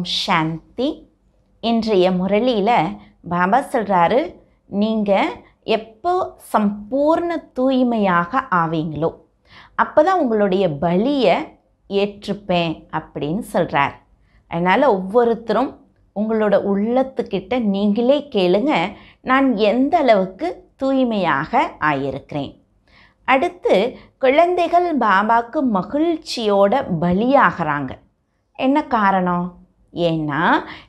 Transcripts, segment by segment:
ஓம் சாந்தி இன்றைய முரளியில் பாபா சொல்கிறாரு நீங்கள் எப்போ சம்பூர்ண தூய்மையாக ஆவீங்களோ அப்போ தான் உங்களுடைய பலியை ஏற்றுப்பேன் அப்படின்னு சொல்கிறார் அதனால் ஒவ்வொருத்தரும் உங்களோட உள்ளத்துக்கிட்ட நீங்களே கேளுங்க நான் எந்த அளவுக்கு தூய்மையாக ஆயிருக்கிறேன் அடுத்து குழந்தைகள் பாபாவுக்கு மகிழ்ச்சியோட பலியாகிறாங்க என்ன காரணம் ஏன்னா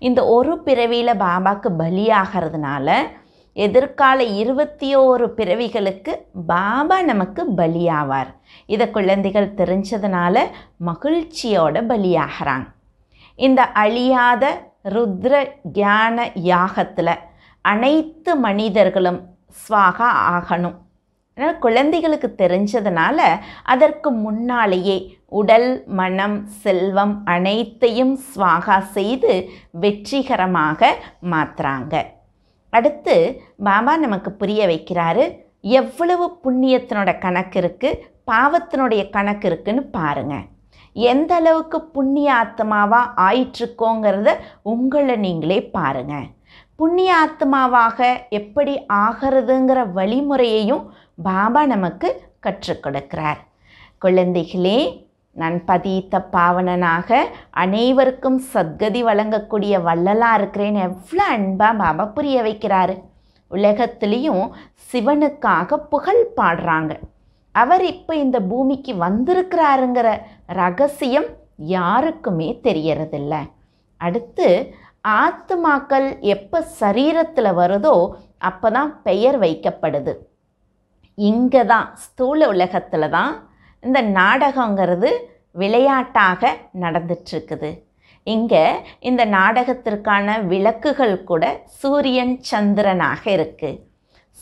இந்த ஒரு பிறவியில் பாபாவுக்கு பலியாகிறதுனால எதிர்கால இருபத்தி ஓரு பிறவிகளுக்கு பாபா நமக்கு பலியாவார் இதை குழந்தைகள் தெரிஞ்சதுனால மகிழ்ச்சியோட பலியாகிறாங்க இந்த அழியாத ருத்ர கியான யாகத்தில் அனைத்து மனிதர்களும் ஸ்வாகா ஆகணும் குழந்தைகளுக்கு தெரிஞ்சதுனால அதற்கு முன்னாலேயே உடல் மனம் செல்வம் அனைத்தையும் ஸ்வாகா செய்து வெற்றிகரமாக மாற்றுறாங்க அடுத்து பாபா நமக்கு புரிய வைக்கிறாரு எவ்வளவு புண்ணியத்தினோட கணக்கு இருக்குது பாவத்தினுடைய கணக்கு இருக்குன்னு பாருங்கள் எந்த அளவுக்கு புண்ணிய ஆத்மாவாக ஆயிட்டுருக்கோங்கிறத உங்களை நீங்களே பாருங்கள் புண்ணிய ஆத்மாவாக எப்படி ஆகிறதுங்கிற வழிமுறையையும் பாபா நமக்கு கற்றுக் கொடுக்கிறார் குழந்தைகளே நான் பதீத்த பாவனனாக அனைவருக்கும் சத்கதி வழங்கக்கூடிய வள்ளலாக இருக்கிறேன் எவ்வளோ அன்பாக பாபா புரிய வைக்கிறாரு உலகத்திலையும் சிவனுக்காக புகழ் பாடுறாங்க அவர் இப்போ இந்த பூமிக்கு வந்திருக்கிறாருங்கிற ரகசியம் யாருக்குமே தெரியறதில்ல அடுத்து ஆத்துமாக்கள் எப்போ சரீரத்தில் வருதோ அப்போ தான் பெயர் வைக்கப்படுது இங்கே தான் ஸ்தூல உலகத்தில் தான் இந்த நாடகங்கிறது விளையாட்டாக நடந்துட்டுருக்குது இங்கே இந்த நாடகத்திற்கான விளக்குகள் கூட சூரியன் சந்திரனாக இருக்குது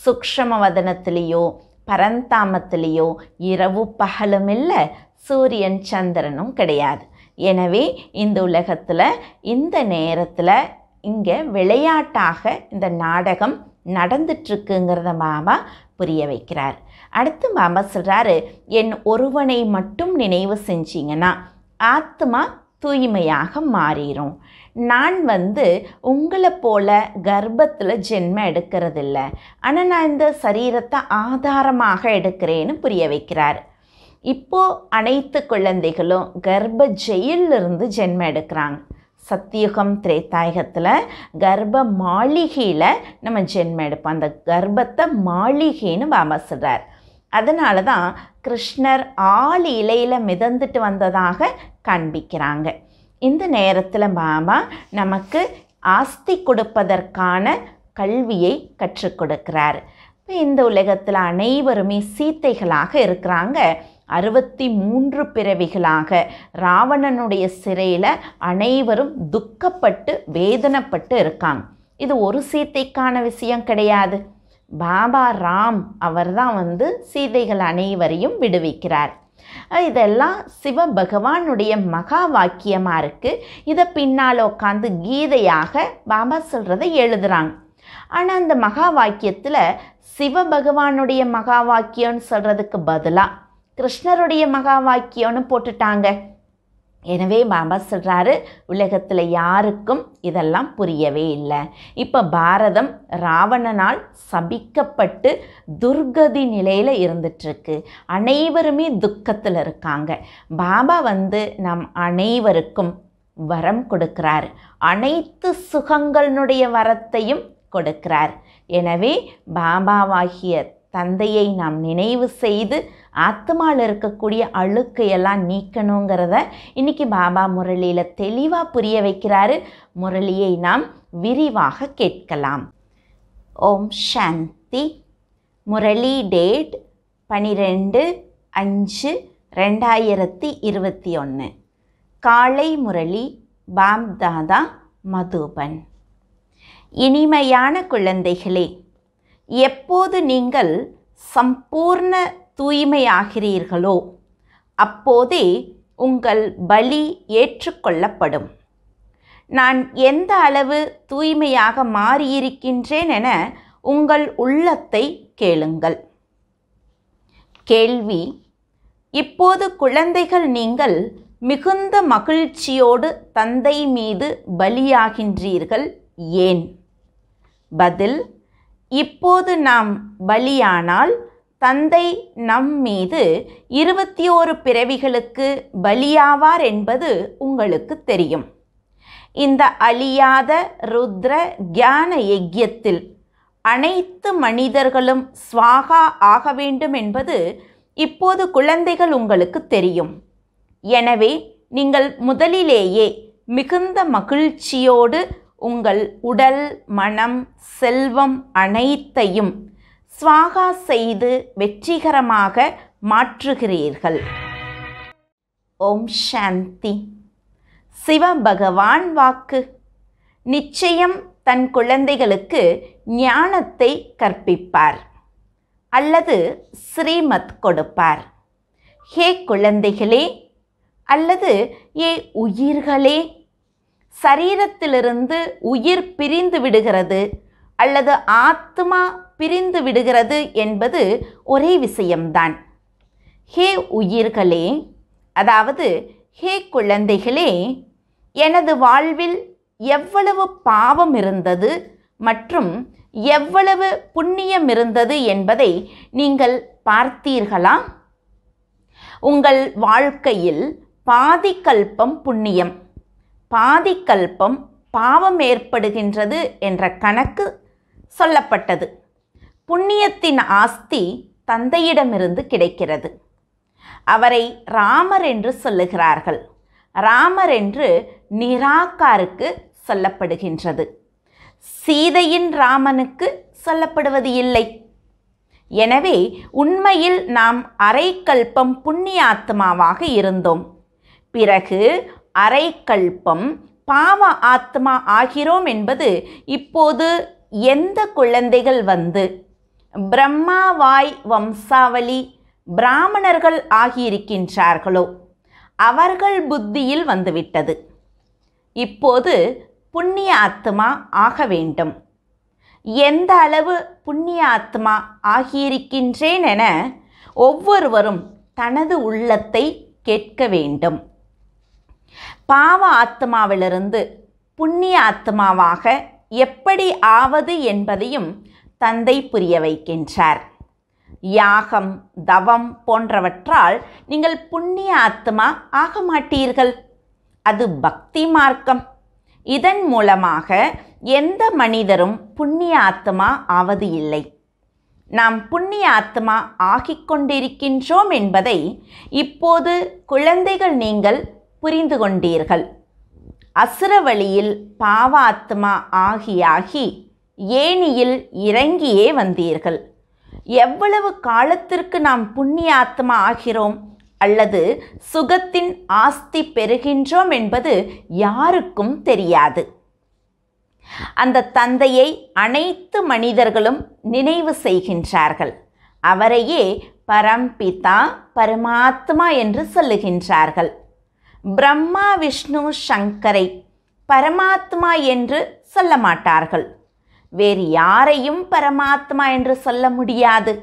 சுக்ஷம வதனத்திலேயோ பரந்தாமத்திலேயோ இரவு பகலும் இல்லை சூரியன் சந்திரனும் கிடையாது எனவே இந்த உலகத்தில் இந்த நேரத்தில் இங்கே விளையாட்டாக இந்த நாடகம் நடந்துட்டுருக்குங்கிறத மாமா புரிய வைக்கிறார் அடுத்து மாமா சொல்கிறாரு என் ஒருவனை மட்டும் நினைவு செஞ்சீங்கன்னா ஆத்மா தூய்மையாக மாறிடும் நான் வந்து உங்களை போல கர்ப்பத்தில் ஜென்மம் எடுக்கிறதில்ல ஆனால் நான் இந்த சரீரத்தை ஆதாரமாக எடுக்கிறேன்னு புரிய வைக்கிறார் இப்போது அனைத்து குழந்தைகளும் கர்ப்ப ஜெயிலிருந்து ஜென்மம் எடுக்கிறாங்க சத்தியுகம் திரேத்தாயகத்தில் கர்ப்ப மாளிகையில் நம்ம ஜென்மம் எடுப்போம் அந்த கர்ப்பத்தை மாளிகைன்னு வாமசுறார் அதனால தான் கிருஷ்ணர் ஆள் இலையில் மிதந்துட்டு வந்ததாக காண்பிக்கிறாங்க இந்த நேரத்தில் பாபா நமக்கு ஆஸ்தி கொடுப்பதற்கான கல்வியை கற்றுக் கொடுக்கிறார் இந்த உலகத்தில் அனைவருமே சீத்தைகளாக இருக்கிறாங்க அறுபத்தி மூன்று பிறவிகளாக ராவணனுடைய சிறையில் அனைவரும் துக்கப்பட்டு வேதனைப்பட்டு இருக்காங்க இது ஒரு சீத்தைக்கான விஷயம் கிடையாது பாபா ராம் அவர் தான் வந்து சீதைகள் அனைவரையும் விடுவிக்கிறார் இதெல்லாம் சிவ பகவானுடைய மகா வாக்கியமாக இருக்குது இதை பின்னால் உட்காந்து கீதையாக பாபா சொல்கிறத எழுதுகிறாங்க ஆனால் அந்த மகா வாக்கியத்தில் சிவ பகவானுடைய மகா வாக்கியம்னு சொல்கிறதுக்கு பதிலாக கிருஷ்ணருடைய மகா வாக்கியம்னு போட்டுட்டாங்க எனவே பாபா சொல்கிறாரு உலகத்தில் யாருக்கும் இதெல்லாம் புரியவே இல்லை இப்போ பாரதம் ராவணனால் சபிக்கப்பட்டு துர்கதி நிலையில் இருந்துட்டுருக்கு அனைவருமே துக்கத்தில் இருக்காங்க பாபா வந்து நம் அனைவருக்கும் வரம் கொடுக்கிறார் அனைத்து சுகங்களினுடைய வரத்தையும் கொடுக்கிறார் எனவே பாபாவாகிய தந்தையை நாம் நினைவு செய்து ஆத்மாவில் இருக்கக்கூடிய அழுக்கு எல்லாம் நீக்கணுங்கிறத இன்றைக்கி பாபா முரளியில் தெளிவாக புரிய வைக்கிறாரு முரளியை நாம் விரிவாக கேட்கலாம் ஓம் சாந்தி முரளி டேட் பனிரெண்டு அஞ்சு ரெண்டாயிரத்தி இருபத்தி ஒன்று காலை முரளி பாப்தாதா மதுபன் இனிமையான குழந்தைகளே எப்போது நீங்கள் சம்பூர்ண தூய்மையாகிறீர்களோ அப்போதே உங்கள் பலி ஏற்றுக்கொள்ளப்படும் நான் எந்த அளவு தூய்மையாக மாறியிருக்கின்றேன் என உங்கள் உள்ளத்தை கேளுங்கள் கேள்வி இப்போது குழந்தைகள் நீங்கள் மிகுந்த மகிழ்ச்சியோடு தந்தை மீது பலியாகின்றீர்கள் ஏன் பதில் இப்போது நாம் பலியானால் தந்தை நம் மீது இருபத்தி ஓரு பிறவிகளுக்கு பலியாவார் என்பது உங்களுக்கு தெரியும் இந்த அழியாத ருத்ர கியான யஜ்யத்தில் அனைத்து மனிதர்களும் ஸ்வாகா ஆக வேண்டும் என்பது இப்போது குழந்தைகள் உங்களுக்கு தெரியும் எனவே நீங்கள் முதலிலேயே மிகுந்த மகிழ்ச்சியோடு உங்கள் உடல் மனம் செல்வம் அனைத்தையும் ஸ்வாகா செய்து வெற்றிகரமாக மாற்றுகிறீர்கள் ஓம் சாந்தி சிவபகவான் வாக்கு நிச்சயம் தன் குழந்தைகளுக்கு ஞானத்தை கற்பிப்பார் அல்லது ஸ்ரீமத் கொடுப்பார் ஹே குழந்தைகளே அல்லது ஏ உயிர்களே சரீரத்திலிருந்து உயிர் பிரிந்து விடுகிறது அல்லது ஆத்மா பிரிந்து விடுகிறது என்பது ஒரே விஷயம்தான் ஹே உயிர்களே அதாவது ஹே குழந்தைகளே எனது வாழ்வில் எவ்வளவு பாவம் இருந்தது மற்றும் எவ்வளவு புண்ணியம் இருந்தது என்பதை நீங்கள் பார்த்தீர்களா உங்கள் வாழ்க்கையில் பாதிக்கல்பம் புண்ணியம் பாதிக்கல்பம் பாவம் ஏற்படுகின்றது என்ற கணக்கு சொல்லப்பட்டது புண்ணியத்தின் ஆஸ்தி தந்தையிடமிருந்து கிடைக்கிறது அவரை ராமர் என்று சொல்லுகிறார்கள் ராமர் என்று நிராகாருக்கு சொல்லப்படுகின்றது சீதையின் ராமனுக்கு சொல்லப்படுவது இல்லை எனவே உண்மையில் நாம் அரைக்கல்பம் புண்ணியாத்மாவாக இருந்தோம் பிறகு அரைக்கல்பம் பாவ ஆத்மா ஆகிறோம் என்பது இப்போது எந்த குழந்தைகள் வந்து பிரம்மாவாய் வம்சாவளி பிராமணர்கள் ஆகியிருக்கின்றார்களோ அவர்கள் புத்தியில் வந்துவிட்டது இப்போது புண்ணிய ஆத்மா ஆக வேண்டும் எந்த அளவு புண்ணிய ஆத்மா ஆகியிருக்கின்றேன் என ஒவ்வொருவரும் தனது உள்ளத்தை கேட்க வேண்டும் பாவ ஆத்மாவிலிருந்து புண்ணிய ஆத்மாவாக எப்படி ஆவது என்பதையும் தந்தை புரிய வைக்கின்றார் யாகம் தவம் போன்றவற்றால் நீங்கள் புண்ணிய ஆத்மா ஆக மாட்டீர்கள் அது பக்தி மார்க்கம் இதன் மூலமாக எந்த மனிதரும் புண்ணிய ஆத்மா ஆவது இல்லை நாம் புண்ணிய ஆத்மா ஆகிக் கொண்டிருக்கின்றோம் என்பதை இப்போது குழந்தைகள் நீங்கள் புரிந்து கொண்டீர்கள் அசுர வழியில் பாவ ஆத்மா ஆகி ஆகி ஏனியில் இறங்கியே வந்தீர்கள் எவ்வளவு காலத்திற்கு நாம் புண்ணிய ஆத்மா ஆகிறோம் அல்லது சுகத்தின் ஆஸ்தி பெறுகின்றோம் என்பது யாருக்கும் தெரியாது அந்த தந்தையை அனைத்து மனிதர்களும் நினைவு செய்கின்றார்கள் அவரையே பரம்பிதா பரமாத்மா என்று சொல்லுகின்றார்கள் பிரம்மா விஷ்ணு சங்கரை பரமாத்மா என்று சொல்ல மாட்டார்கள் வேறு யாரையும் பரமாத்மா என்று சொல்ல முடியாது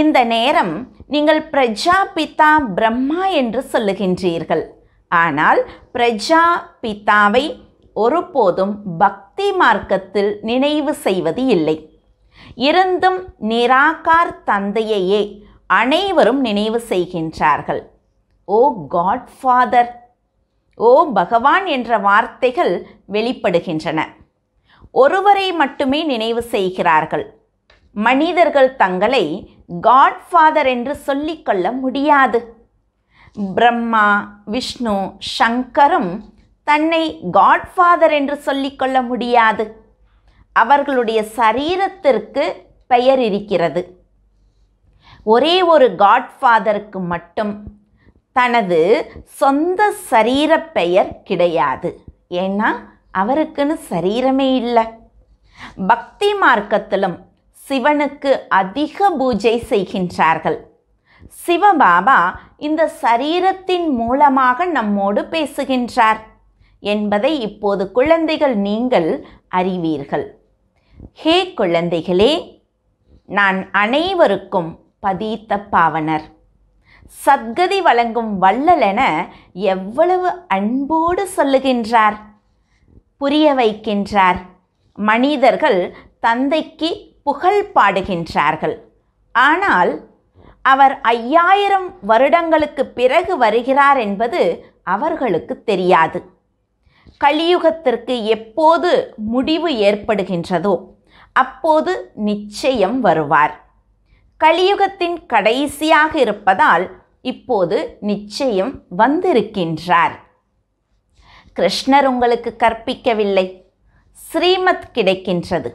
இந்த நேரம் நீங்கள் பிரஜாபிதா பிரம்மா என்று சொல்லுகின்றீர்கள் ஆனால் பிரஜா பிதாவை ஒருபோதும் பக்தி மார்க்கத்தில் நினைவு செய்வது இல்லை இருந்தும் நிராகார் தந்தையையே அனைவரும் நினைவு செய்கின்றார்கள் ஓ காட் ஃபாதர் ஓ பகவான் என்ற வார்த்தைகள் வெளிப்படுகின்றன ஒருவரை மட்டுமே நினைவு செய்கிறார்கள் மனிதர்கள் தங்களை காட்ஃபாதர் என்று சொல்லிக்கொள்ள முடியாது பிரம்மா விஷ்ணு சங்கரும் தன்னை காட்ஃபாதர் என்று சொல்லிக்கொள்ள முடியாது அவர்களுடைய சரீரத்திற்கு பெயர் இருக்கிறது ஒரே ஒரு காட்ஃபாதருக்கு மட்டும் தனது சொந்த சரீரப் பெயர் கிடையாது ஏன்னா அவருக்குன்னு சரீரமே இல்லை பக்தி மார்க்கத்திலும் சிவனுக்கு அதிக பூஜை செய்கின்றார்கள் சிவபாபா இந்த சரீரத்தின் மூலமாக நம்மோடு பேசுகின்றார் என்பதை இப்போது குழந்தைகள் நீங்கள் அறிவீர்கள் ஹே குழந்தைகளே நான் அனைவருக்கும் பதீத்த பாவனர் சத்கதி வழங்கும் வள்ளலென எவ்வளவு அன்போடு சொல்லுகின்றார் புரிய வைக்கின்றார் மனிதர்கள் தந்தைக்கு புகழ் பாடுகின்றார்கள் ஆனால் அவர் ஐயாயிரம் வருடங்களுக்கு பிறகு வருகிறார் என்பது அவர்களுக்கு தெரியாது கலியுகத்திற்கு எப்போது முடிவு ஏற்படுகின்றதோ அப்போது நிச்சயம் வருவார் கலியுகத்தின் கடைசியாக இருப்பதால் இப்போது நிச்சயம் வந்திருக்கின்றார் கிருஷ்ணர் உங்களுக்கு கற்பிக்கவில்லை ஸ்ரீமத் கிடைக்கின்றது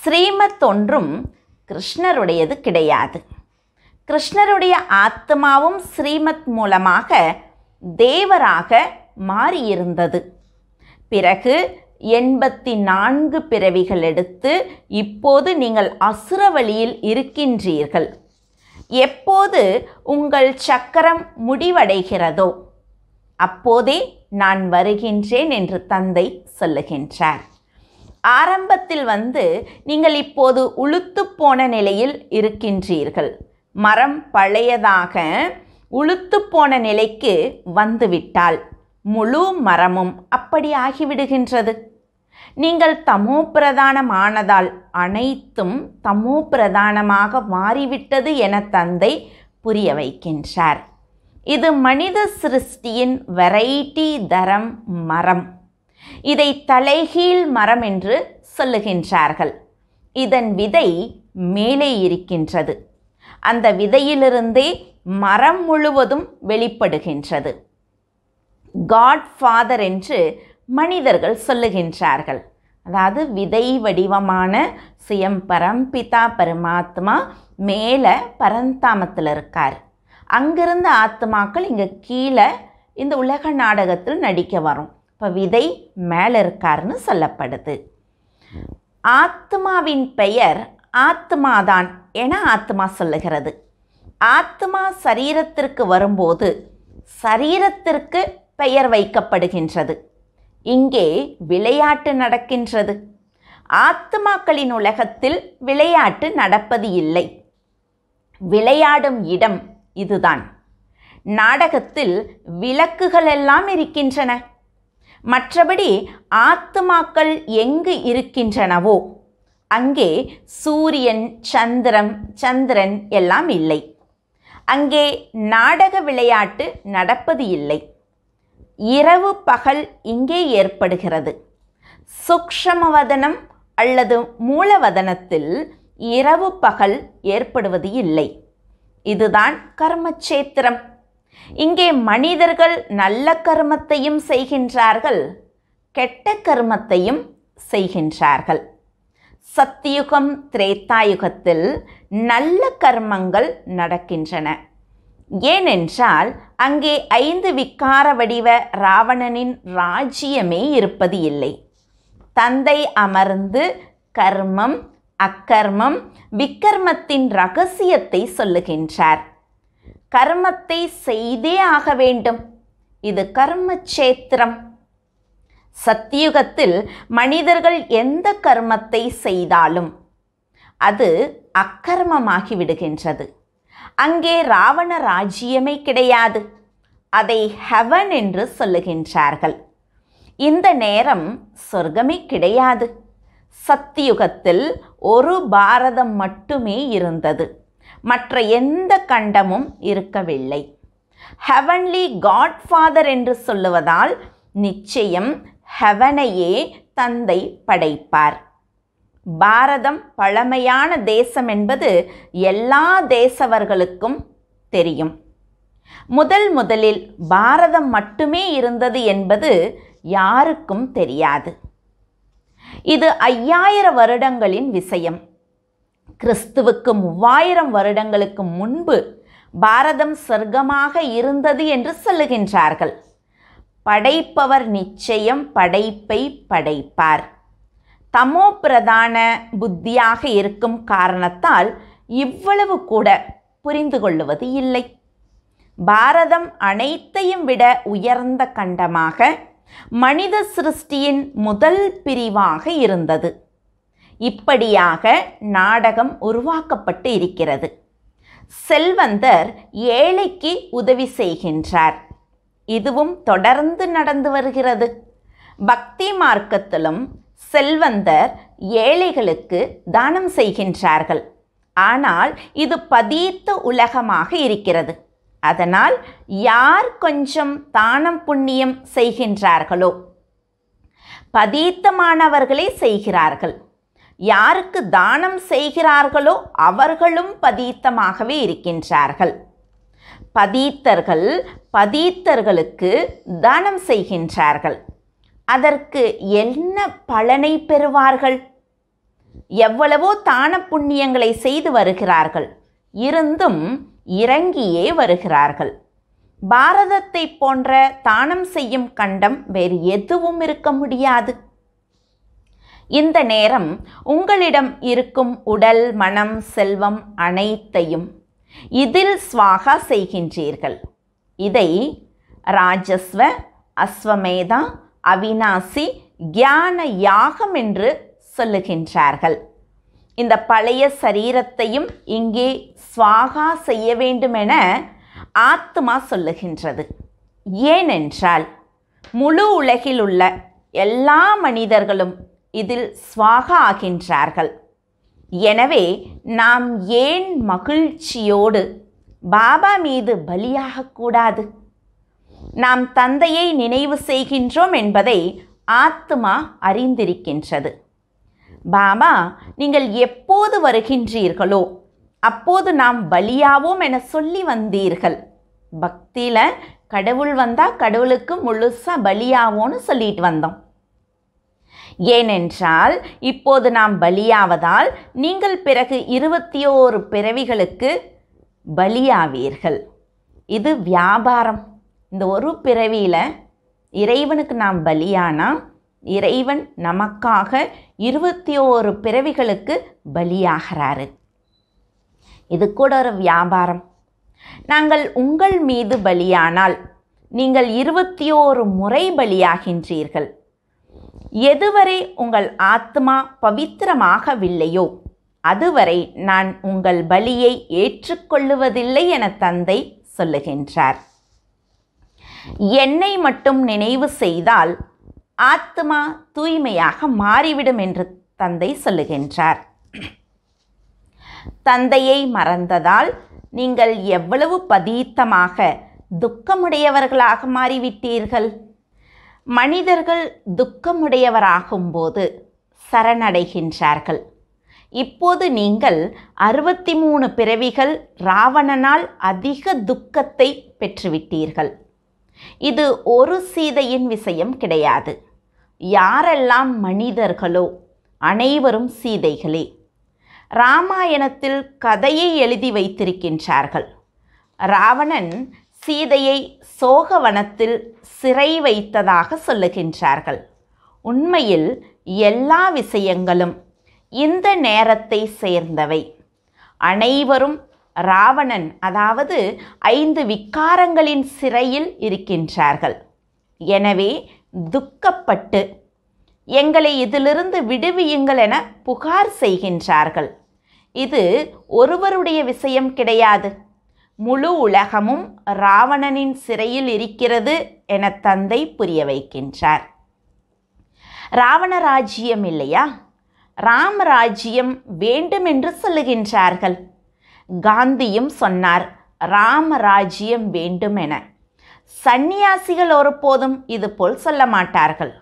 ஸ்ரீமத் ஒன்றும் கிருஷ்ணருடையது கிடையாது கிருஷ்ணருடைய ஆத்மாவும் ஸ்ரீமத் மூலமாக தேவராக மாறியிருந்தது பிறகு எண்பத்தி நான்கு பிறவிகள் எடுத்து இப்போது நீங்கள் அசுர வழியில் இருக்கின்றீர்கள் எப்போது உங்கள் சக்கரம் முடிவடைகிறதோ அப்போதே நான் வருகின்றேன் என்று தந்தை சொல்லுகின்றார் ஆரம்பத்தில் வந்து நீங்கள் இப்போது உளுத்து போன நிலையில் இருக்கின்றீர்கள் மரம் பழையதாக உளுத்து போன நிலைக்கு வந்துவிட்டால் முழு மரமும் அப்படி ஆகிவிடுகின்றது நீங்கள் தமோ பிரதானமானதால் அனைத்தும் தமோ பிரதானமாக மாறிவிட்டது என தந்தை புரிய வைக்கின்றார் இது மனித சிருஷ்டியின் வெரைட்டி தரம் மரம் இதை தலைகீழ் மரம் என்று சொல்லுகின்றார்கள் இதன் விதை மேலே இருக்கின்றது அந்த விதையிலிருந்தே மரம் முழுவதும் வெளிப்படுகின்றது காட்ஃபாதர் என்று மனிதர்கள் சொல்லுகின்றார்கள் அதாவது விதை வடிவமான சுயம்பரம் பிதா பரமாத்மா மேலே பரந்தாமத்தில் இருக்கார் அங்கிருந்த ஆத்மாக்கள் இங்கே கீழே இந்த உலக நாடகத்தில் நடிக்க வரும் இப்போ விதை மேலே இருக்காருன்னு சொல்லப்படுது ஆத்மாவின் பெயர் ஆத்மாதான் என ஆத்மா சொல்லுகிறது ஆத்மா சரீரத்திற்கு வரும்போது சரீரத்திற்கு பெயர் வைக்கப்படுகின்றது இங்கே விளையாட்டு நடக்கின்றது ஆத்மாக்களின் உலகத்தில் விளையாட்டு நடப்பது இல்லை விளையாடும் இடம் இதுதான் நாடகத்தில் விளக்குகள் எல்லாம் இருக்கின்றன மற்றபடி ஆத்துமாக்கள் எங்கு இருக்கின்றனவோ அங்கே சூரியன் சந்திரம் சந்திரன் எல்லாம் இல்லை அங்கே நாடக விளையாட்டு நடப்பது இல்லை இரவு பகல் இங்கே ஏற்படுகிறது சுக்ஷமவதனம் அல்லது மூலவதனத்தில் இரவு பகல் ஏற்படுவது இல்லை இதுதான் கர்மச்சேத்திரம் இங்கே மனிதர்கள் நல்ல கர்மத்தையும் செய்கின்றார்கள் கெட்ட கர்மத்தையும் செய்கின்றார்கள் சத்தியுகம் திரேத்தாயுகத்தில் நல்ல கர்மங்கள் நடக்கின்றன ஏனென்றால் அங்கே ஐந்து விக்கார வடிவ ராவணனின் ராஜ்யமே இருப்பது இல்லை தந்தை அமர்ந்து கர்மம் அக்கர்மம் விக்கர்மத்தின் ரகசியத்தை சொல்லுகின்றார் கர்மத்தை செய்தே ஆக வேண்டும் இது சேத்திரம் சத்தியுகத்தில் மனிதர்கள் எந்த கர்மத்தை செய்தாலும் அது அக்கர்மமாகி விடுகின்றது அங்கே ராவண ராஜ்யமே கிடையாது அதை ஹெவன் என்று சொல்லுகின்றார்கள் இந்த நேரம் சொர்க்கமே கிடையாது சத்தியுகத்தில் ஒரு பாரதம் மட்டுமே இருந்தது மற்ற எந்த கண்டமும் இருக்கவில்லை ஹெவன்லி காட்ஃபாதர் என்று சொல்லுவதால் நிச்சயம் ஹெவனையே தந்தை படைப்பார் பாரதம் பழமையான தேசம் என்பது எல்லா தேசவர்களுக்கும் தெரியும் முதல் முதலில் பாரதம் மட்டுமே இருந்தது என்பது யாருக்கும் தெரியாது இது ஐயாயிரம் வருடங்களின் விஷயம் கிறிஸ்துவுக்கு மூவாயிரம் வருடங்களுக்கு முன்பு பாரதம் சொர்க்கமாக இருந்தது என்று சொல்லுகின்றார்கள் படைப்பவர் நிச்சயம் படைப்பை படைப்பார் தமோ பிரதான புத்தியாக இருக்கும் காரணத்தால் இவ்வளவு கூட புரிந்து கொள்ளுவது இல்லை பாரதம் அனைத்தையும் விட உயர்ந்த கண்டமாக மனித சிருஷ்டியின் முதல் பிரிவாக இருந்தது இப்படியாக நாடகம் உருவாக்கப்பட்டு இருக்கிறது செல்வந்தர் ஏழைக்கு உதவி செய்கின்றார் இதுவும் தொடர்ந்து நடந்து வருகிறது பக்தி மார்க்கத்திலும் செல்வந்தர் ஏழைகளுக்கு தானம் செய்கின்றார்கள் ஆனால் இது பதீத்த உலகமாக இருக்கிறது அதனால் யார் கொஞ்சம் தானம் புண்ணியம் செய்கின்றார்களோ பதீத்தமானவர்களே செய்கிறார்கள் யாருக்கு தானம் செய்கிறார்களோ அவர்களும் பதீத்தமாகவே இருக்கின்றார்கள் பதீத்தர்கள் பதீத்தர்களுக்கு தானம் செய்கின்றார்கள் அதற்கு என்ன பலனை பெறுவார்கள் எவ்வளவோ தான புண்ணியங்களை செய்து வருகிறார்கள் இருந்தும் இறங்கியே வருகிறார்கள் பாரதத்தை போன்ற தானம் செய்யும் கண்டம் வேறு எதுவும் இருக்க முடியாது இந்த நேரம் உங்களிடம் இருக்கும் உடல் மனம் செல்வம் அனைத்தையும் இதில் ஸ்வாகா செய்கின்றீர்கள் இதை ராஜஸ்வ அஸ்வமேதா அவினாசி கியான யாகம் என்று சொல்லுகின்றார்கள் இந்த பழைய சரீரத்தையும் இங்கே சுவாகா செய்ய வேண்டுமென ஆத்மா சொல்லுகின்றது ஏனென்றால் முழு உலகில் உள்ள எல்லா மனிதர்களும் இதில் ஸ்வாகா ஆகின்றார்கள் எனவே நாம் ஏன் மகிழ்ச்சியோடு பாபா மீது பலியாகக்கூடாது நாம் தந்தையை நினைவு செய்கின்றோம் என்பதை ஆத்மா அறிந்திருக்கின்றது பாபா நீங்கள் எப்போது வருகின்றீர்களோ அப்போது நாம் பலியாவோம் என சொல்லி வந்தீர்கள் பக்தியில் கடவுள் வந்தால் கடவுளுக்கு முழுசாக பலியாவோன்னு சொல்லிட்டு வந்தோம் ஏனென்றால் இப்போது நாம் பலியாவதால் நீங்கள் பிறகு இருபத்தி ஓரு பிறவிகளுக்கு பலியாவீர்கள் இது வியாபாரம் இந்த ஒரு பிறவியில் இறைவனுக்கு நாம் பலியானா இறைவன் நமக்காக இருபத்தி ஓரு பிறவிகளுக்கு பலியாகிறாரு இது கூட ஒரு வியாபாரம் நாங்கள் உங்கள் மீது பலியானால் நீங்கள் இருபத்தி ஓரு முறை பலியாகின்றீர்கள் எதுவரை உங்கள் ஆத்மா பவித்திரமாகவில்லையோ அதுவரை நான் உங்கள் பலியை ஏற்றுக்கொள்ளுவதில்லை என தந்தை சொல்லுகின்றார் என்னை மட்டும் நினைவு செய்தால் ஆத்மா தூய்மையாக மாறிவிடும் என்று தந்தை சொல்லுகின்றார் தந்தையை மறந்ததால் நீங்கள் எவ்வளவு பதீத்தமாக துக்கமுடையவர்களாக மாறிவிட்டீர்கள் மனிதர்கள் துக்கமுடையவராகும் போது சரணடைகின்றார்கள் இப்போது நீங்கள் அறுபத்தி மூணு பிறவிகள் ராவணனால் அதிக துக்கத்தை பெற்றுவிட்டீர்கள் இது ஒரு சீதையின் விஷயம் கிடையாது யாரெல்லாம் மனிதர்களோ அனைவரும் சீதைகளே ராமாயணத்தில் கதையை எழுதி வைத்திருக்கின்றார்கள் ராவணன் சீதையை சோகவனத்தில் சிறை வைத்ததாக சொல்லுகின்றார்கள் உண்மையில் எல்லா விஷயங்களும் இந்த நேரத்தை சேர்ந்தவை அனைவரும் ராவணன் அதாவது ஐந்து விக்காரங்களின் சிறையில் இருக்கின்றார்கள் எனவே துக்கப்பட்டு எங்களை இதிலிருந்து விடுவியுங்கள் என புகார் செய்கின்றார்கள் இது ஒருவருடைய விஷயம் கிடையாது முழு உலகமும் ராவணனின் சிறையில் இருக்கிறது என தந்தை புரிய வைக்கின்றார் ராவணராஜ்யம் இல்லையா ராமராஜ்யம் வேண்டுமென்று வேண்டும் என்று சொல்லுகின்றார்கள் காந்தியும் சொன்னார் ராமராஜ்யம் வேண்டும் என சந்நியாசிகள் ஒருபோதும் இதுபோல் சொல்ல மாட்டார்கள்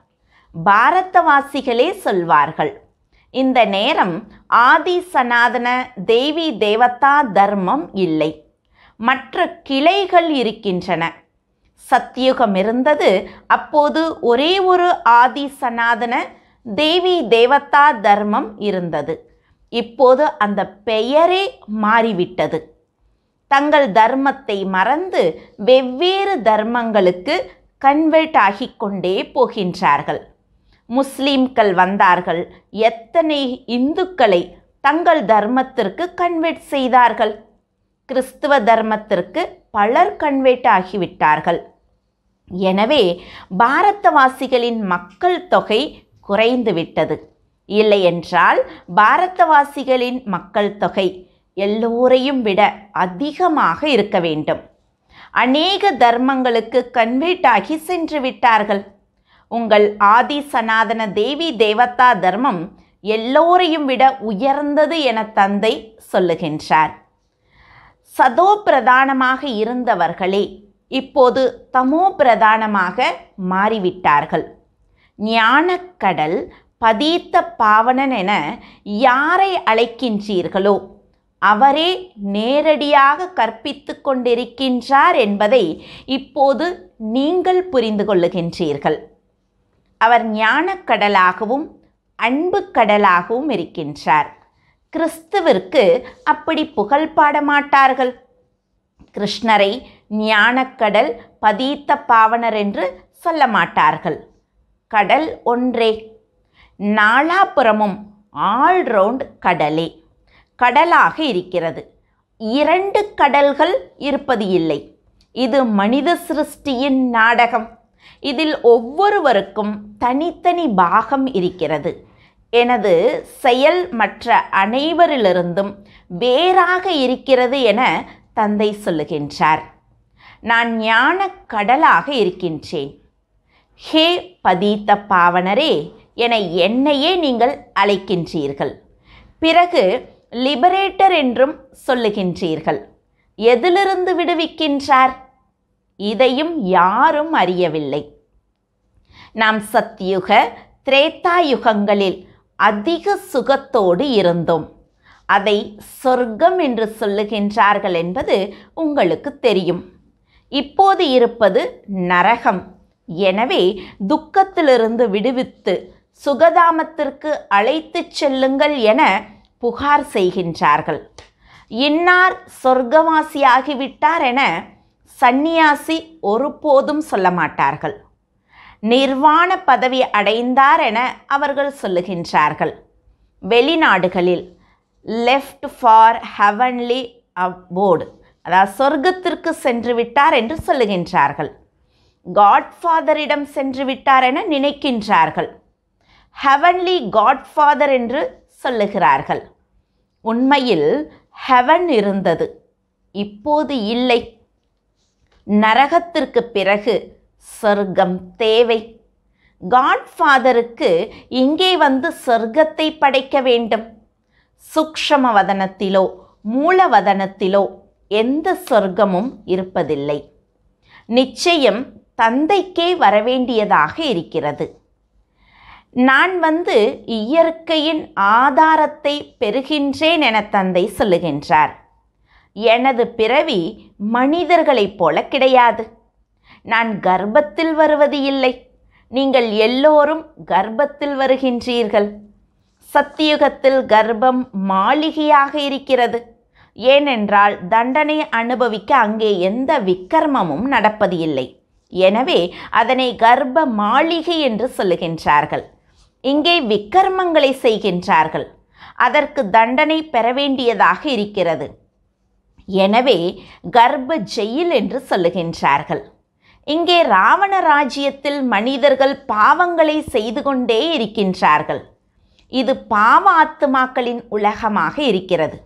பாரதவாசிகளே சொல்வார்கள் இந்த நேரம் ஆதி சனாதன தேவி தேவதா தர்மம் இல்லை மற்ற கிளைகள் இருக்கின்றன சத்தியுகம் இருந்தது அப்போது ஒரே ஒரு ஆதி சனாதன தேவி தேவதா தர்மம் இருந்தது இப்போது அந்த பெயரே மாறிவிட்டது தங்கள் தர்மத்தை மறந்து வெவ்வேறு தர்மங்களுக்கு கன்வெர்ட் ஆகிக்கொண்டே போகின்றார்கள் முஸ்லீம்கள் வந்தார்கள் எத்தனை இந்துக்களை தங்கள் தர்மத்திற்கு கன்வெர்ட் செய்தார்கள் கிறிஸ்துவ தர்மத்திற்கு பலர் கன்வெர்ட் ஆகிவிட்டார்கள் எனவே பாரதவாசிகளின் மக்கள் தொகை குறைந்துவிட்டது இல்லையென்றால் பாரதவாசிகளின் மக்கள் தொகை எல்லோரையும் விட அதிகமாக இருக்க வேண்டும் அநேக தர்மங்களுக்கு கன்வெர்ட் ஆகி சென்று விட்டார்கள் உங்கள் ஆதி சனாதன தேவி தேவத்தா தர்மம் எல்லோரையும் விட உயர்ந்தது என தந்தை சொல்லுகின்றார் சதோ பிரதானமாக இருந்தவர்களே இப்போது தமோ பிரதானமாக மாறிவிட்டார்கள் ஞானக்கடல் பதீத்த பாவனன் என யாரை அழைக்கின்றீர்களோ அவரே நேரடியாக கற்பித்து கொண்டிருக்கின்றார் என்பதை இப்போது நீங்கள் புரிந்து கொள்ளுகின்றீர்கள் அவர் ஞானக்கடலாகவும் அன்பு கடலாகவும் இருக்கின்றார் கிறிஸ்துவிற்கு அப்படி புகழ் பாடமாட்டார்கள் கிருஷ்ணரை ஞானக்கடல் பதீத்த பாவனர் என்று சொல்ல மாட்டார்கள் கடல் ஒன்றே நாலாபுறமும் ஆல்ரவுண்ட் கடலே கடலாக இருக்கிறது இரண்டு கடல்கள் இருப்பது இல்லை இது மனித சிருஷ்டியின் நாடகம் இதில் ஒவ்வொருவருக்கும் தனித்தனி பாகம் இருக்கிறது எனது செயல் மற்ற அனைவரிலிருந்தும் வேறாக இருக்கிறது என தந்தை சொல்லுகின்றார் நான் ஞான கடலாக இருக்கின்றேன் ஹே பதீத்த பாவனரே என என்னையே நீங்கள் அழைக்கின்றீர்கள் பிறகு லிபரேட்டர் என்றும் சொல்லுகின்றீர்கள் எதிலிருந்து விடுவிக்கின்றார் இதையும் யாரும் அறியவில்லை நாம் சத்தியுக திரேத்தாயுகங்களில் அதிக சுகத்தோடு இருந்தோம் அதை சொர்க்கம் என்று சொல்லுகின்றார்கள் என்பது உங்களுக்கு தெரியும் இப்போது இருப்பது நரகம் எனவே துக்கத்திலிருந்து விடுவித்து சுகதாமத்திற்கு அழைத்துச் செல்லுங்கள் என புகார் செய்கின்றார்கள் இன்னார் சொர்க்கவாசியாகிவிட்டார் என சந்நியாசி ஒருபோதும் சொல்ல மாட்டார்கள் நிர்வாண பதவி அடைந்தார் என அவர்கள் சொல்லுகின்றார்கள் வெளிநாடுகளில் லெஃப்ட் ஃபார் ஹெவன்லி அபோர்டு அதாவது சொர்க்கத்திற்கு சென்று விட்டார் என்று சொல்லுகின்றார்கள் காட்ஃபாதரிடம் சென்று விட்டார் என நினைக்கின்றார்கள் ஹெவன்லி காட்ஃபாதர் என்று சொல்லுகிறார்கள் உண்மையில் ஹெவன் இருந்தது இப்போது இல்லை நரகத்திற்கு பிறகு சொர்க்கம் தேவை காட்ஃபாதருக்கு இங்கே வந்து சொர்க்கத்தை படைக்க வேண்டும் சுக்ஷம வதனத்திலோ மூலவதனத்திலோ எந்த சொர்க்கமும் இருப்பதில்லை நிச்சயம் தந்தைக்கே வரவேண்டியதாக இருக்கிறது நான் வந்து இயற்கையின் ஆதாரத்தை பெறுகின்றேன் என தந்தை சொல்லுகின்றார் எனது பிறவி மனிதர்களைப் போல கிடையாது நான் கர்ப்பத்தில் வருவது இல்லை நீங்கள் எல்லோரும் கர்ப்பத்தில் வருகின்றீர்கள் சத்தியுகத்தில் கர்ப்பம் மாளிகையாக இருக்கிறது ஏனென்றால் தண்டனை அனுபவிக்க அங்கே எந்த விக்கிரமமும் நடப்பது இல்லை எனவே அதனை கர்ப்ப மாளிகை என்று சொல்லுகின்றார்கள் இங்கே விக்கிரமங்களை செய்கின்றார்கள் அதற்கு தண்டனை பெற வேண்டியதாக இருக்கிறது எனவே கர்ப்ப ஜெயில் என்று சொல்லுகின்றார்கள் இங்கே ராவண ராஜ்யத்தில் மனிதர்கள் பாவங்களை செய்து கொண்டே இருக்கின்றார்கள் இது பாவ ஆத்மாக்களின் உலகமாக இருக்கிறது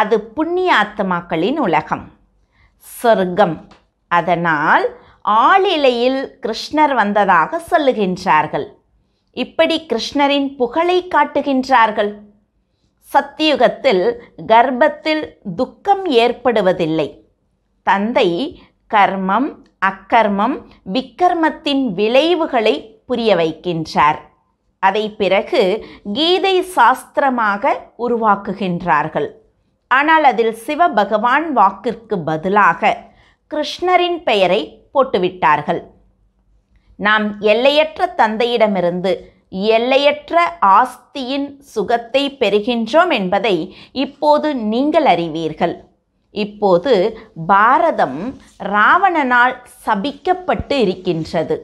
அது புண்ணிய ஆத்மாக்களின் உலகம் சொர்க்கம் அதனால் ஆளிலையில் கிருஷ்ணர் வந்ததாக சொல்லுகின்றார்கள் இப்படி கிருஷ்ணரின் புகழை காட்டுகின்றார்கள் சத்தியுகத்தில் கர்ப்பத்தில் துக்கம் ஏற்படுவதில்லை தந்தை கர்மம் அக்கர்மம் விக்கர்மத்தின் விளைவுகளை புரிய வைக்கின்றார் அதை பிறகு கீதை சாஸ்திரமாக உருவாக்குகின்றார்கள் ஆனால் அதில் சிவபகவான் வாக்கிற்கு பதிலாக கிருஷ்ணரின் பெயரை போட்டுவிட்டார்கள் நாம் எல்லையற்ற தந்தையிடமிருந்து எல்லையற்ற ஆஸ்தியின் சுகத்தை பெறுகின்றோம் என்பதை இப்போது நீங்கள் அறிவீர்கள் இப்போது பாரதம் ராவணனால் சபிக்கப்பட்டு இருக்கின்றது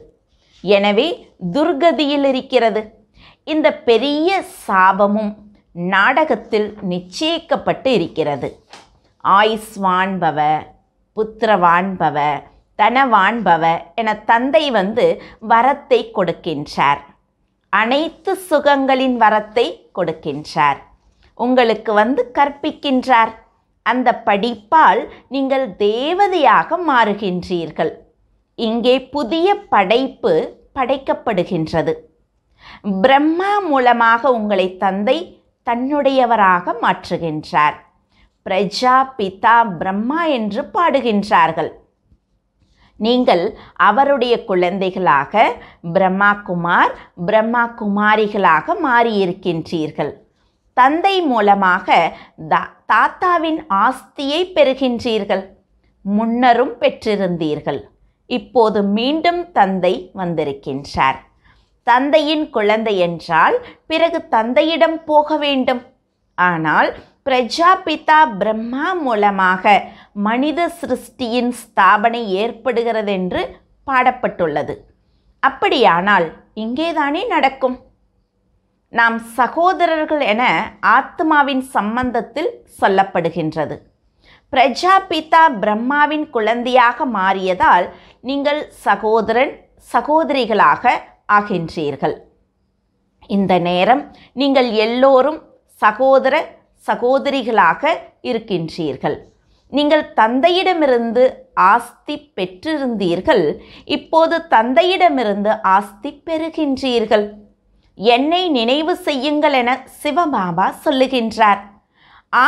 எனவே துர்கதியில் இருக்கிறது இந்த பெரிய சாபமும் நாடகத்தில் நிச்சயிக்கப்பட்டு இருக்கிறது ஆயுஸ்வான்பவ புத்திரவான்பவ தனவான்பவ என தந்தை வந்து வரத்தை கொடுக்கின்றார் அனைத்து சுகங்களின் வரத்தை கொடுக்கின்றார் உங்களுக்கு வந்து கற்பிக்கின்றார் அந்த படிப்பால் நீங்கள் தேவதையாக மாறுகின்றீர்கள் இங்கே புதிய படைப்பு படைக்கப்படுகின்றது பிரம்மா மூலமாக உங்களை தந்தை தன்னுடையவராக மாற்றுகின்றார் பிரஜா பிதா பிரம்மா என்று பாடுகின்றார்கள் நீங்கள் அவருடைய குழந்தைகளாக பிரம்மா குமார் பிரம்மா குமாரிகளாக மாறியிருக்கின்றீர்கள் தந்தை மூலமாக தாத்தாவின் ஆஸ்தியை பெறுகின்றீர்கள் முன்னரும் பெற்றிருந்தீர்கள் இப்போது மீண்டும் தந்தை வந்திருக்கின்றார் தந்தையின் குழந்தை என்றால் பிறகு தந்தையிடம் போக வேண்டும் ஆனால் பிரஜாபிதா பிரம்மா மூலமாக மனித சிருஷ்டியின் ஸ்தாபனை ஏற்படுகிறது என்று பாடப்பட்டுள்ளது அப்படியானால் இங்கேதானே நடக்கும் நாம் சகோதரர்கள் என ஆத்மாவின் சம்பந்தத்தில் சொல்லப்படுகின்றது பிரஜாபிதா பிரம்மாவின் குழந்தையாக மாறியதால் நீங்கள் சகோதரன் சகோதரிகளாக ஆகின்றீர்கள் இந்த நேரம் நீங்கள் எல்லோரும் சகோதர சகோதரிகளாக இருக்கின்றீர்கள் நீங்கள் தந்தையிடமிருந்து ஆஸ்தி பெற்றிருந்தீர்கள் இப்போது தந்தையிடமிருந்து ஆஸ்தி பெறுகின்றீர்கள் என்னை நினைவு செய்யுங்கள் என சிவபாபா சொல்லுகின்றார்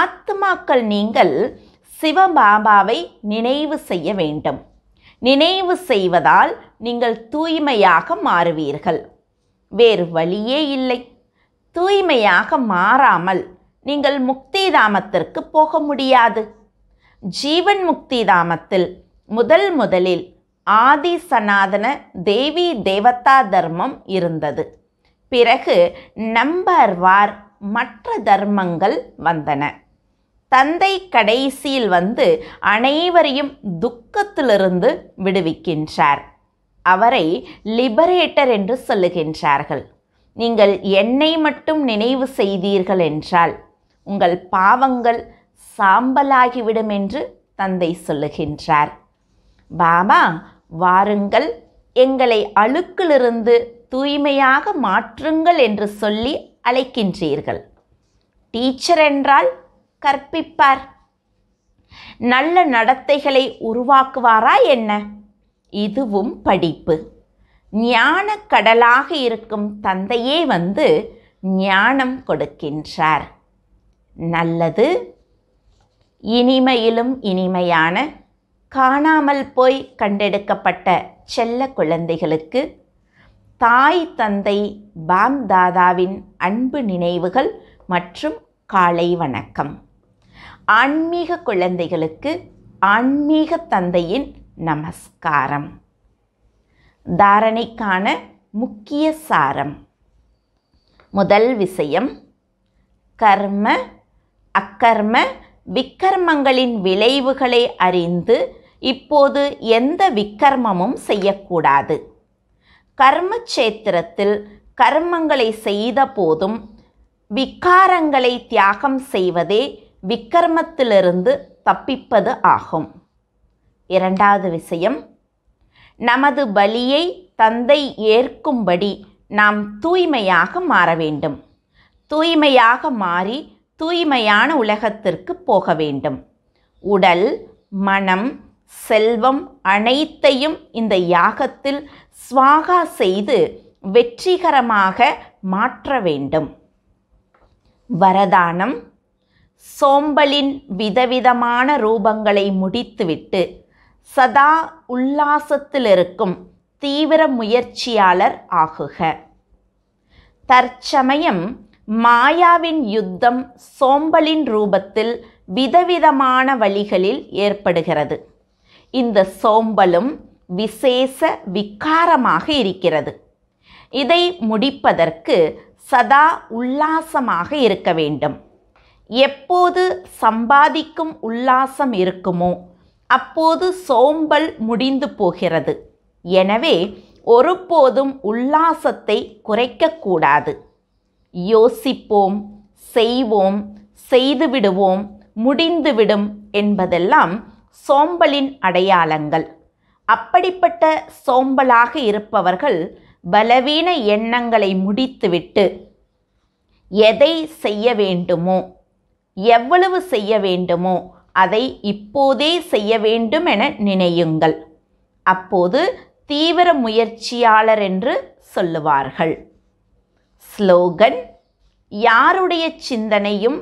ஆத்மாக்கள் நீங்கள் சிவபாபாவை நினைவு செய்ய வேண்டும் நினைவு செய்வதால் நீங்கள் தூய்மையாக மாறுவீர்கள் வேறு வழியே இல்லை தூய்மையாக மாறாமல் நீங்கள் முக்தி தாமத்திற்கு போக முடியாது ஜீவன் முக்தி தாமத்தில் முதல் முதலில் ஆதி சனாதன தேவி தேவதா தர்மம் இருந்தது பிறகு நம்பர்வார் மற்ற தர்மங்கள் வந்தன தந்தை கடைசியில் வந்து அனைவரையும் துக்கத்திலிருந்து விடுவிக்கின்றார் அவரை லிபரேட்டர் என்று சொல்லுகின்றார்கள் நீங்கள் என்னை மட்டும் நினைவு செய்தீர்கள் என்றால் உங்கள் பாவங்கள் சாம்பலாகிவிடும் என்று தந்தை சொல்லுகின்றார் பாபா வாருங்கள் எங்களை அழுக்கிலிருந்து தூய்மையாக மாற்றுங்கள் என்று சொல்லி அழைக்கின்றீர்கள் டீச்சர் என்றால் கற்பிப்பார் நல்ல நடத்தைகளை உருவாக்குவாரா என்ன இதுவும் படிப்பு ஞான கடலாக இருக்கும் தந்தையே வந்து ஞானம் கொடுக்கின்றார் நல்லது இனிமையிலும் இனிமையான காணாமல் போய் கண்டெடுக்கப்பட்ட செல்ல குழந்தைகளுக்கு தாய் தந்தை பாம் தாதாவின் அன்பு நினைவுகள் மற்றும் காலை வணக்கம் ஆன்மீக குழந்தைகளுக்கு ஆன்மீக தந்தையின் நமஸ்காரம் தாரணைக்கான முக்கிய சாரம் முதல் விஷயம் கர்ம அக்கர்ம விக்கர்மங்களின் விளைவுகளை அறிந்து இப்போது எந்த விக்கர்மமும் செய்யக்கூடாது கர்மக்ஷேத்திரத்தில் கர்மங்களை செய்த போதும் விக்காரங்களை தியாகம் செய்வதே விக்கர்மத்திலிருந்து தப்பிப்பது ஆகும் இரண்டாவது விஷயம் நமது பலியை தந்தை ஏற்கும்படி நாம் தூய்மையாக மாற வேண்டும் தூய்மையாக மாறி தூய்மையான உலகத்திற்கு போக வேண்டும் உடல் மனம் செல்வம் அனைத்தையும் இந்த யாகத்தில் ஸ்வாகா செய்து வெற்றிகரமாக மாற்ற வேண்டும் வரதானம் சோம்பலின் விதவிதமான ரூபங்களை முடித்துவிட்டு சதா உல்லாசத்தில் இருக்கும் தீவிர முயற்சியாளர் ஆகுக தற்சமயம் மாயாவின் யுத்தம் சோம்பலின் ரூபத்தில் விதவிதமான வழிகளில் ஏற்படுகிறது இந்த சோம்பலும் விசேஷ விக்காரமாக இருக்கிறது இதை முடிப்பதற்கு சதா உல்லாசமாக இருக்க வேண்டும் எப்போது சம்பாதிக்கும் உல்லாசம் இருக்குமோ அப்போது சோம்பல் முடிந்து போகிறது எனவே ஒருபோதும் உல்லாசத்தை குறைக்கக்கூடாது யோசிப்போம் செய்வோம் செய்துவிடுவோம் முடிந்துவிடும் என்பதெல்லாம் சோம்பலின் அடையாளங்கள் அப்படிப்பட்ட சோம்பலாக இருப்பவர்கள் பலவீன எண்ணங்களை முடித்துவிட்டு எதை செய்ய வேண்டுமோ எவ்வளவு செய்ய வேண்டுமோ அதை இப்போதே செய்ய வேண்டும் என நினையுங்கள் அப்போது தீவிர முயற்சியாளர் என்று சொல்லுவார்கள் ஸ்லோகன் யாருடைய சிந்தனையும்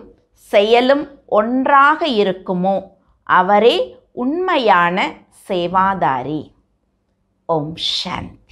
செயலும் ஒன்றாக இருக்குமோ அவரே உண்மையான சேவாதாரி ஓம் சாந்தி